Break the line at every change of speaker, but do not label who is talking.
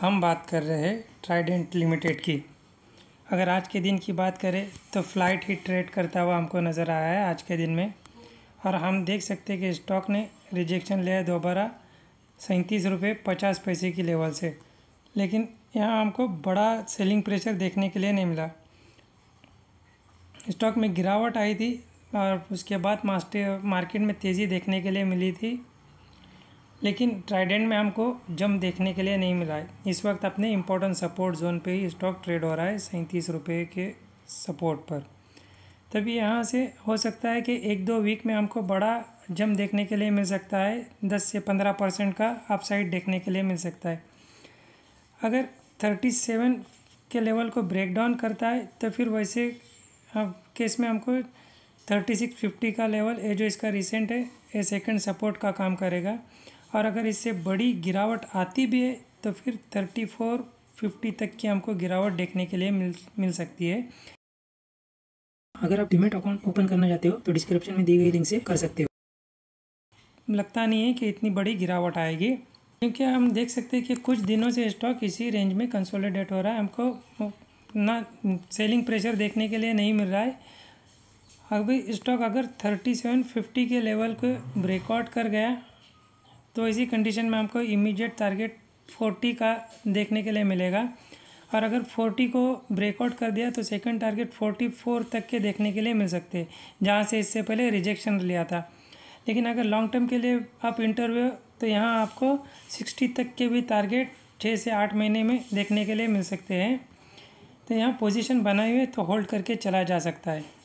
हम बात कर रहे हैं ट्राइडेंट लिमिटेड की अगर आज के दिन की बात करें तो फ्लाइट ही ट्रेड करता हुआ हमको नज़र आया है आज के दिन में और हम देख सकते हैं कि स्टॉक ने रिजेक्शन लिया दोबारा सैंतीस रुपये पचास पैसे की लेवल से लेकिन यहाँ हमको बड़ा सेलिंग प्रेशर देखने के लिए नहीं मिला स्टॉक में गिरावट आई थी और उसके बाद मास्टर मार्केट में तेज़ी देखने के लिए मिली थी लेकिन ट्राइडेंट में हमको जम देखने के लिए नहीं मिला है इस वक्त अपने इम्पोर्टेंट सपोर्ट जोन पे ही स्टॉक ट्रेड हो रहा है सैंतीस रुपये के सपोर्ट पर तभी यहाँ से हो सकता है कि एक दो वीक में हमको बड़ा जम देखने के लिए मिल सकता है दस से पंद्रह परसेंट का अपसाइड देखने के लिए मिल सकता है अगर थर्टी सेवन के लेवल को ब्रेक डाउन करता है तो फिर वैसे केस में हमको थर्टी सिक्स फिफ्टी का लेवल ये जो इसका रिसेंट है ये सेकंड सपोर्ट का काम करेगा और अगर इससे बड़ी गिरावट आती भी है तो फिर थर्टी फोर फिफ्टी तक की हमको गिरावट देखने के लिए मिल मिल सकती है अगर आप डिमेट अकाउंट ओपन करना चाहते हो तो डिस्क्रिप्शन में दी गई लिंक से कर सकते हो लगता नहीं है कि इतनी बड़ी गिरावट आएगी क्योंकि हम देख सकते हैं कि कुछ दिनों से स्टॉक इसी रेंज में कंसोलिडेट हो रहा है हमको ना सेलिंग प्रेशर देखने के लिए नहीं मिल रहा है अभी स्टॉक अगर थर्टी सेवन फिफ्टी के लेवल को ब्रेकआउट कर गया तो इसी कंडीशन में हमको इमीडिएट टारगेट फोर्टी का देखने के लिए मिलेगा और अगर फोर्टी को ब्रेकआउट कर दिया तो सेकंड टारगेट फोर्टी फोर तक के देखने के लिए मिल सकते हैं जहाँ से इससे पहले रिजेक्शन लिया था लेकिन अगर लॉन्ग टर्म के लिए आप इंटरव्यू तो यहाँ आपको सिक्सटी तक के भी टारगेट छः से आठ महीने में देखने के लिए मिल सकते हैं तो यहाँ पोजीशन बनाए हुए तो होल्ड करके चला जा सकता है